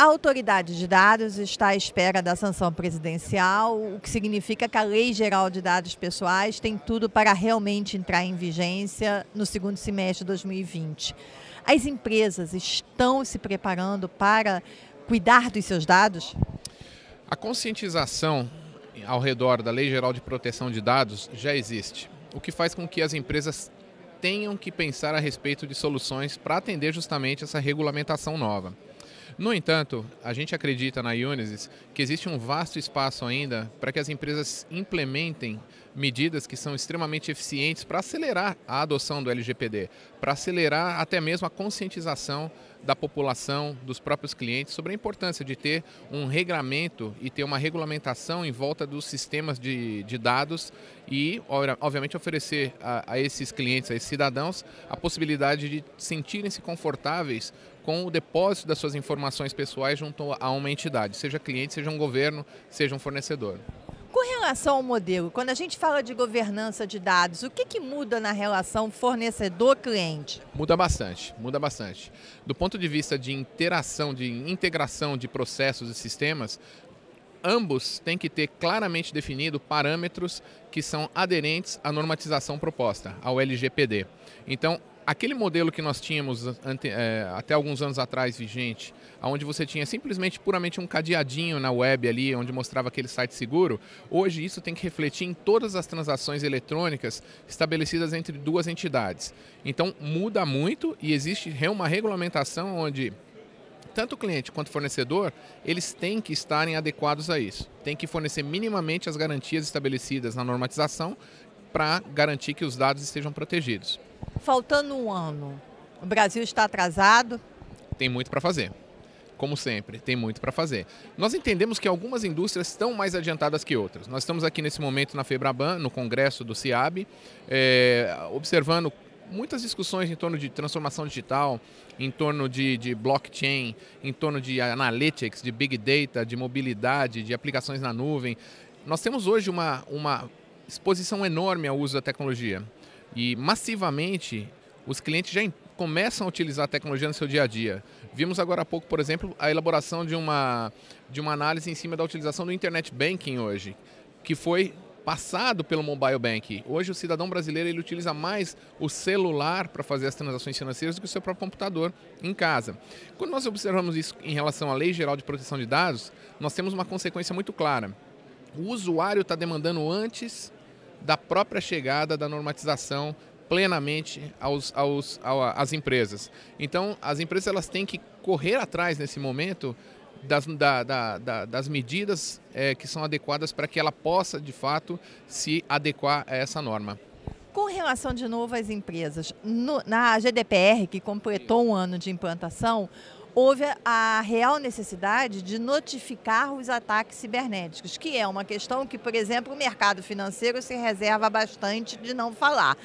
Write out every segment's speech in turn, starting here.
A autoridade de dados está à espera da sanção presidencial, o que significa que a Lei Geral de Dados Pessoais tem tudo para realmente entrar em vigência no segundo semestre de 2020. As empresas estão se preparando para cuidar dos seus dados? A conscientização ao redor da Lei Geral de Proteção de Dados já existe, o que faz com que as empresas tenham que pensar a respeito de soluções para atender justamente essa regulamentação nova. No entanto, a gente acredita na Unisys que existe um vasto espaço ainda para que as empresas implementem medidas que são extremamente eficientes para acelerar a adoção do LGPD, para acelerar até mesmo a conscientização da população, dos próprios clientes, sobre a importância de ter um regramento e ter uma regulamentação em volta dos sistemas de, de dados e, obviamente, oferecer a, a esses clientes, a esses cidadãos, a possibilidade de sentirem-se confortáveis com o depósito das suas informações pessoais junto a uma entidade, seja cliente, seja um governo, seja um fornecedor relação ao modelo, quando a gente fala de governança de dados, o que, que muda na relação fornecedor-cliente? Muda bastante, muda bastante. Do ponto de vista de interação, de integração de processos e sistemas, ambos têm que ter claramente definido parâmetros que são aderentes à normatização proposta, ao LGPD. Então, aquele modelo que nós tínhamos eh, até alguns anos atrás vigente, onde você tinha simplesmente puramente um cadeadinho na web ali, onde mostrava aquele site seguro, hoje isso tem que refletir em todas as transações eletrônicas estabelecidas entre duas entidades. Então muda muito e existe uma regulamentação onde tanto o cliente quanto o fornecedor, eles têm que estarem adequados a isso. Tem que fornecer minimamente as garantias estabelecidas na normatização para garantir que os dados estejam protegidos. Faltando um ano, o Brasil está atrasado? Tem muito para fazer como sempre, tem muito para fazer. Nós entendemos que algumas indústrias estão mais adiantadas que outras. Nós estamos aqui nesse momento na Febraban, no congresso do CIAB, é, observando muitas discussões em torno de transformação digital, em torno de, de, blockchain, em torno de analytics, de big data, de mobilidade, de aplicações na nuvem. Nós temos hoje uma, uma exposição enorme ao uso da tecnologia e massivamente os clientes já, começam a utilizar a tecnologia no seu dia a dia. Vimos agora há pouco, por exemplo, a elaboração de uma, de uma análise em cima da utilização do Internet Banking hoje, que foi passado pelo mobile banking. Hoje o cidadão brasileiro ele utiliza mais o celular para fazer as transações financeiras do que o seu próprio computador em casa. Quando nós observamos isso em relação à Lei Geral de Proteção de Dados, nós temos uma consequência muito clara. O usuário está demandando antes da própria chegada da normatização plenamente aos, aos, às empresas. Então, as empresas elas têm que correr atrás nesse momento das, da, da, da, das medidas é, que são adequadas para que ela possa, de fato, se adequar a essa norma. Com relação, de novo, às empresas, no, na GDPR, que completou um ano de implantação, houve a real necessidade de notificar os ataques cibernéticos, que é uma questão que, por exemplo, o mercado financeiro se reserva bastante de não falar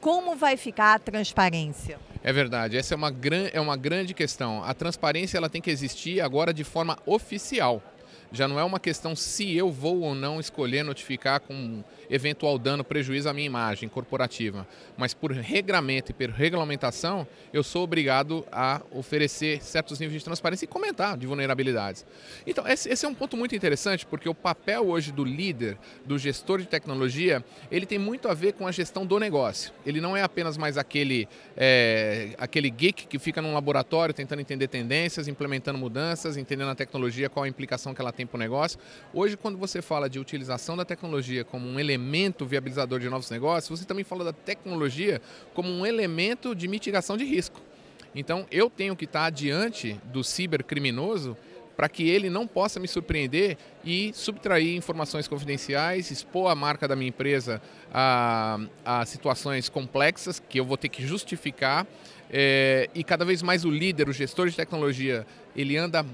como vai ficar a transparência? É verdade, essa é uma, gran, é uma grande questão. A transparência ela tem que existir agora de forma oficial. Já não é uma questão se eu vou ou não escolher notificar com eventual dano, prejuízo à minha imagem corporativa, mas por regramento e por regulamentação, eu sou obrigado a oferecer certos níveis de transparência e comentar de vulnerabilidades. Então, esse é um ponto muito interessante, porque o papel hoje do líder, do gestor de tecnologia, ele tem muito a ver com a gestão do negócio. Ele não é apenas mais aquele, é, aquele geek que fica num laboratório tentando entender tendências, implementando mudanças, entendendo a tecnologia, qual a implicação que ela tem tempo o negócio. Hoje, quando você fala de utilização da tecnologia como um elemento viabilizador de novos negócios, você também fala da tecnologia como um elemento de mitigação de risco. Então, eu tenho que estar adiante do cibercriminoso para que ele não possa me surpreender e subtrair informações confidenciais, expor a marca da minha empresa a, a situações complexas que eu vou ter que justificar. É, e cada vez mais o líder, o gestor de tecnologia, ele anda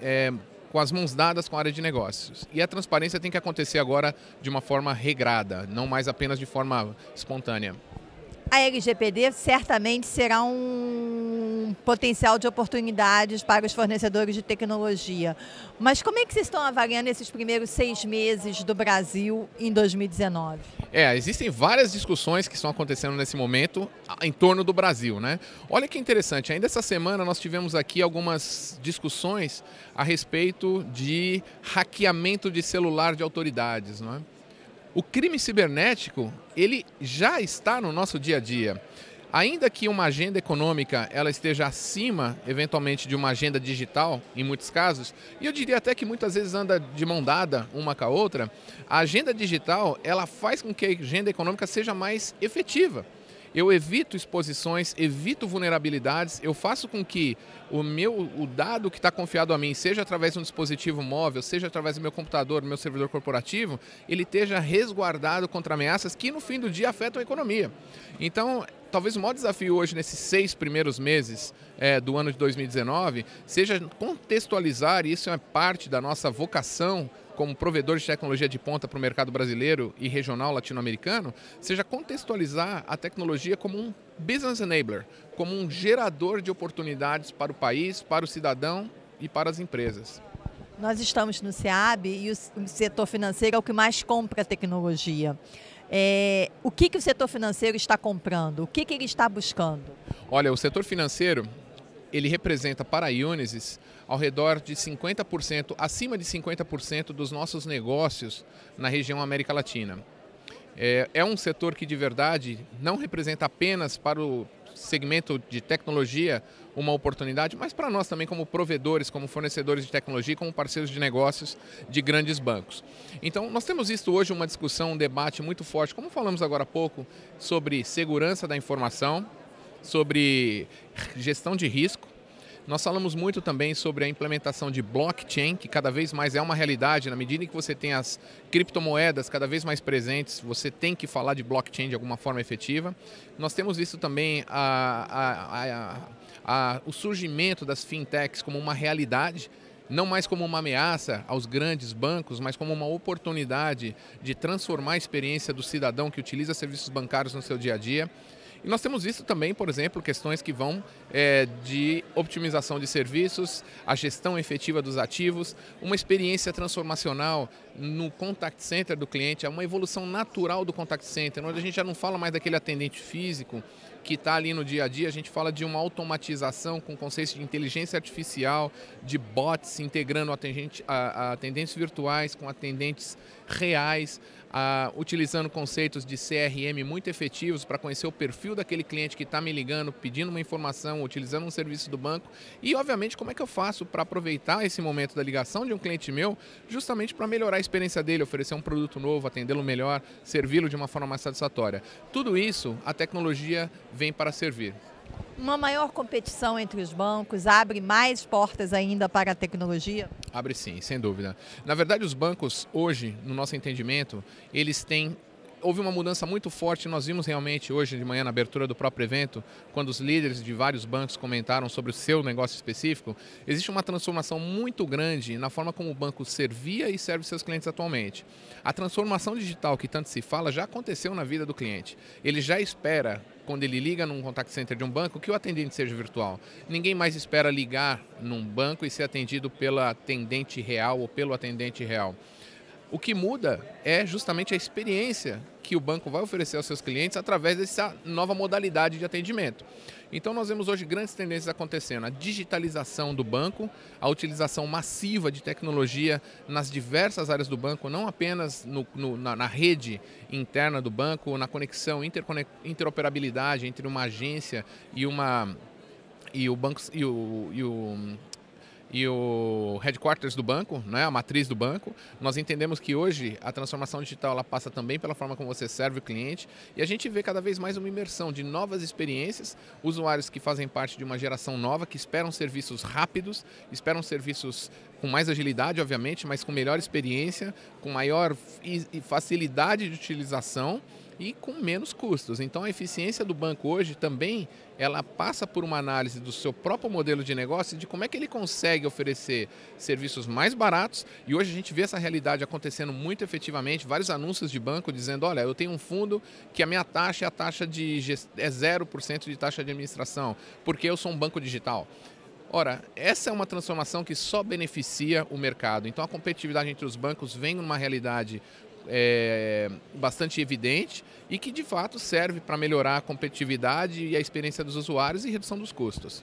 é, com as mãos dadas com a área de negócios. E a transparência tem que acontecer agora de uma forma regrada, não mais apenas de forma espontânea. A LGPD certamente será um um potencial de oportunidades para os fornecedores de tecnologia. Mas como é que vocês estão avaliando esses primeiros seis meses do Brasil em 2019? É, existem várias discussões que estão acontecendo nesse momento em torno do Brasil, né? Olha que interessante, ainda essa semana nós tivemos aqui algumas discussões a respeito de hackeamento de celular de autoridades, não é? O crime cibernético, ele já está no nosso dia a dia. Ainda que uma agenda econômica ela esteja acima, eventualmente, de uma agenda digital, em muitos casos, e eu diria até que muitas vezes anda de mão dada uma com a outra, a agenda digital ela faz com que a agenda econômica seja mais efetiva. Eu evito exposições, evito vulnerabilidades, eu faço com que o meu o dado que está confiado a mim, seja através de um dispositivo móvel, seja através do meu computador, do meu servidor corporativo, ele esteja resguardado contra ameaças que no fim do dia afetam a economia. Então, talvez o maior desafio hoje, nesses seis primeiros meses é, do ano de 2019, seja contextualizar, e isso é parte da nossa vocação como provedor de tecnologia de ponta para o mercado brasileiro e regional latino-americano, seja contextualizar a tecnologia como um business enabler, como um gerador de oportunidades para o país, para o cidadão e para as empresas. Nós estamos no SEAB e o setor financeiro é o que mais compra tecnologia é, o que, que o setor financeiro está comprando, o que, que ele está buscando? Olha, o setor financeiro, ele representa para a Unisys ao redor de 50%, acima de 50% dos nossos negócios na região América Latina. É, é, um setor que de verdade não representa apenas para o segmento de tecnologia uma oportunidade, mas para nós também como provedores, como fornecedores de tecnologia, como parceiros de negócios de grandes bancos. Então, nós temos visto hoje uma discussão, um debate muito forte, como falamos agora há pouco, sobre segurança da informação, sobre gestão de risco, nós falamos muito também sobre a implementação de blockchain, que cada vez mais é uma realidade. Na medida em que você tem as criptomoedas cada vez mais presentes, você tem que falar de blockchain de alguma forma efetiva. Nós temos visto também a, a, a, a, o surgimento das fintechs como uma realidade, não mais como uma ameaça aos grandes bancos, mas como uma oportunidade de transformar a experiência do cidadão que utiliza serviços bancários no seu dia a dia. E nós temos visto também, por exemplo, questões que vão é, de optimização de serviços, a gestão efetiva dos ativos, uma experiência transformacional no contact center do cliente, é uma evolução natural do contact center, onde a gente já não fala mais daquele atendente físico que está ali no dia a dia, a gente fala de uma automatização com conceitos de inteligência artificial, de bots integrando atendente, a, a atendentes virtuais com atendentes reais, a, utilizando conceitos de CRM muito efetivos para conhecer o perfil daquele cliente que está me ligando, pedindo uma informação, utilizando um serviço do banco. E, obviamente, como é que eu faço para aproveitar esse momento da ligação de um cliente meu, justamente para melhorar experiência dele, oferecer um produto novo, atendê-lo melhor, servi-lo de uma forma mais satisfatória. Tudo isso a tecnologia vem para servir. Uma maior competição entre os bancos abre mais portas ainda para a tecnologia? Abre sim, sem dúvida. Na verdade, os bancos hoje, no nosso entendimento, eles têm houve uma mudança muito forte. Nós vimos realmente hoje de manhã na abertura do próprio evento, quando os líderes de vários bancos comentaram sobre o seu negócio específico, existe uma transformação muito grande na forma como o banco servia e serve seus clientes atualmente. A transformação digital que tanto se fala já aconteceu na vida do cliente. Ele já espera quando ele liga num contact center de um banco, que o atendente seja virtual. Ninguém mais espera ligar num banco e ser atendido pela atendente real ou pelo atendente real. O que muda é justamente a experiência que o banco vai oferecer aos seus clientes através dessa nova modalidade de atendimento. Então, nós vemos hoje grandes tendências acontecendo: a digitalização do banco, a utilização massiva de tecnologia nas diversas áreas do banco, não apenas no, no, na, na, rede interna do banco, na conexão, interoperabilidade entre uma agência e uma. E o banco e o, e o e o headquarters do banco, né, a matriz do banco. Nós entendemos que hoje a transformação digital ela passa também pela forma como você serve o cliente e a gente vê cada vez mais uma imersão de novas experiências, usuários que fazem parte de uma geração nova, que esperam serviços rápidos, esperam serviços com mais agilidade, obviamente, mas com melhor experiência, com maior facilidade de utilização e com menos custos. Então a eficiência do banco hoje também ela passa por uma análise do seu próprio modelo de negócio de como é que ele consegue oferecer serviços mais baratos e hoje a gente vê essa realidade acontecendo muito efetivamente, vários anúncios de banco dizendo, olha, eu tenho um fundo que a minha taxa é a taxa de é 0% de taxa de administração, porque eu sou um banco digital. Ora, essa é uma transformação que só beneficia o mercado. Então, a competitividade entre os bancos vem numa realidade é, bastante evidente e que de fato serve para melhorar a competitividade e a experiência dos usuários e redução dos custos.